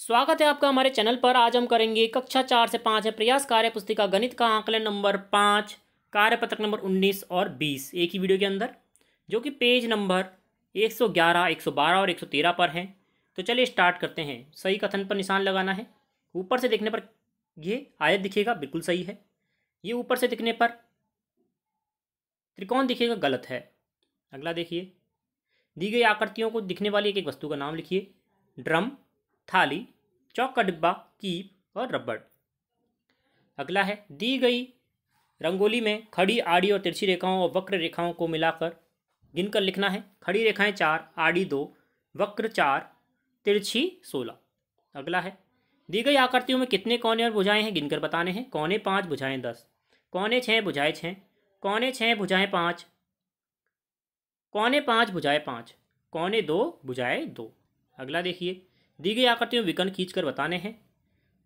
स्वागत है आपका हमारे चैनल पर आज हम करेंगे कक्षा चार से पाँच है प्रयास कार्य पुस्तिका गणित का आंकलन नंबर पाँच कार्यपत्रक नंबर उन्नीस और बीस एक ही वीडियो के अंदर जो कि पेज नंबर एक सौ ग्यारह एक सौ बारह और एक सौ तेरह पर है तो चलिए स्टार्ट करते हैं सही कथन पर निशान लगाना है ऊपर से देखने पर ये आयत दिखेगा बिल्कुल सही है ये ऊपर से दिखने पर त्रिकोण दिखेगा गलत है अगला देखिए दी गई आकृतियों को दिखने वाली एक एक वस्तु का नाम लिखिए ड्रम थाली चौक का डिब्बा कीप और रबड़ अगला है दी गई रंगोली में खड़ी आड़ी और तिरछी रेखाओं और वक्र रेखाओं को मिलाकर गिनकर लिखना है खड़ी रेखाएं चार आड़ी दो वक्र चार तिरछी सोलह अगला है दी गई आकृतियों में कितने कोने और बुझाएं हैं गिनकर बताने हैं कोने पाँच बुझाएं दस कोने छः बुझाए छः कोने छः बुझाएं पाँच कोने पाँच बुझाए पाँच कोने दो बुझाए दो अगला देखिए दी गई आकृतियों विकर्ण खींच कर बताने हैं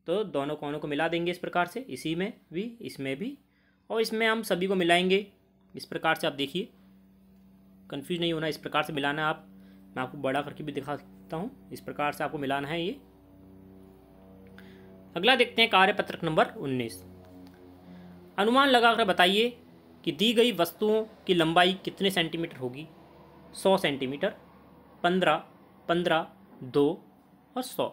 तो दोनों कोनों को मिला देंगे इस प्रकार से इसी में भी इसमें भी और इसमें हम सभी को मिलाएंगे इस प्रकार से आप देखिए कन्फ्यूज नहीं होना इस प्रकार से मिलाना आप मैं आपको बड़ा करके भी दिखा सकता हूँ इस प्रकार से आपको मिलाना है ये अगला देखते हैं कार्यपत्रक नंबर उन्नीस अनुमान लगाकर बताइए कि दी गई वस्तुओं की लंबाई कितने सेंटीमीटर होगी सौ सेंटीमीटर पंद्रह पंद्रह दो और सौ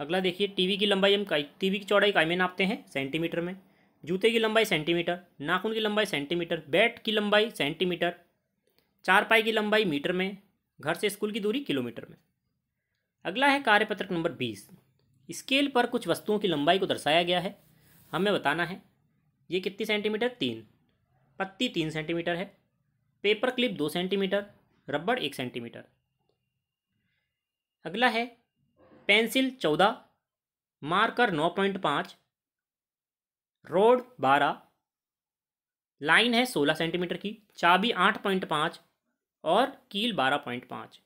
अगला देखिए टीवी की लंबाई हम टीवी की चौड़ाई काय में नापते हैं सेंटीमीटर में जूते की लंबाई सेंटीमीटर नाखून की लंबाई सेंटीमीटर बैट की लंबाई सेंटीमीटर चारपाई की लंबाई मीटर में घर से स्कूल की दूरी किलोमीटर में अगला है कार्यपत्रक नंबर बीस स्केल पर कुछ वस्तुओं की लंबाई को दर्शाया गया है हमें बताना है ये कितनी सेंटीमीटर तीन पत्ती तीन सेंटीमीटर है पेपर क्लिप दो सेंटीमीटर रबड़ एक सेंटीमीटर अगला है पेंसिल चौदह मार्कर नौ पॉइंट पाँच रोड बारह लाइन है सोलह सेंटीमीटर की चाबी आठ पॉइंट पाँच और कील बारह पॉइंट पाँच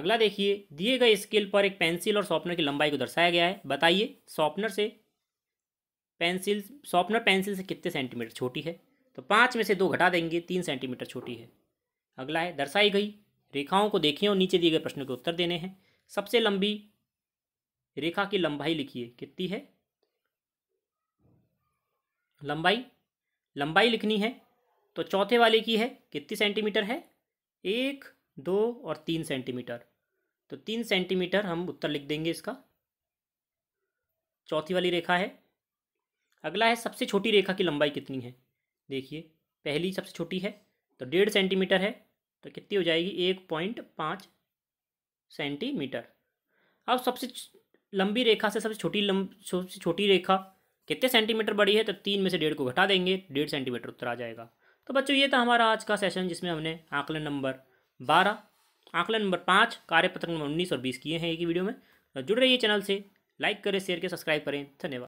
अगला देखिए दिए गए स्केल पर एक पेंसिल और शॉपनर की लंबाई को दर्शाया गया है बताइए शॉपनर से पेंसिल शॉपनर पेंसिल से कितने सेंटीमीटर छोटी है तो पाँच में से दो घटा देंगे तीन सेंटीमीटर छोटी है अगला है दर्शाई गई रेखाओं को देखिए और नीचे दिए गए प्रश्न के उत्तर देने हैं सबसे लंबी रेखा की लंबाई लिखिए कितनी है लंबाई लंबाई लिखनी है तो चौथे वाले की है कितनी सेंटीमीटर है एक दो और तीन सेंटीमीटर तो तीन सेंटीमीटर हम उत्तर लिख देंगे इसका चौथी वाली रेखा है अगला है सबसे छोटी रेखा की लंबाई कितनी है देखिए पहली सबसे छोटी है तो डेढ़ सेंटीमीटर है तो कितनी हो जाएगी एक पॉइंट पाँच सेंटीमीटर अब सबसे लंबी रेखा से सबसे छोटी सबसे छोटी रेखा कितने सेंटीमीटर बड़ी है तो तीन में से डेढ़ को घटा देंगे डेढ़ सेंटीमीटर उत्तर आ जाएगा तो बच्चों ये था हमारा आज का सेशन जिसमें हमने आंकलन नंबर बारह आंकलन नंबर पाँच कार्यपत्र नंबर उन्नीस और बीस किए हैं एक ही वीडियो में तो जुड़ रही है चैनल से लाइक करें शेयर करें सब्सक्राइब करें धन्यवाद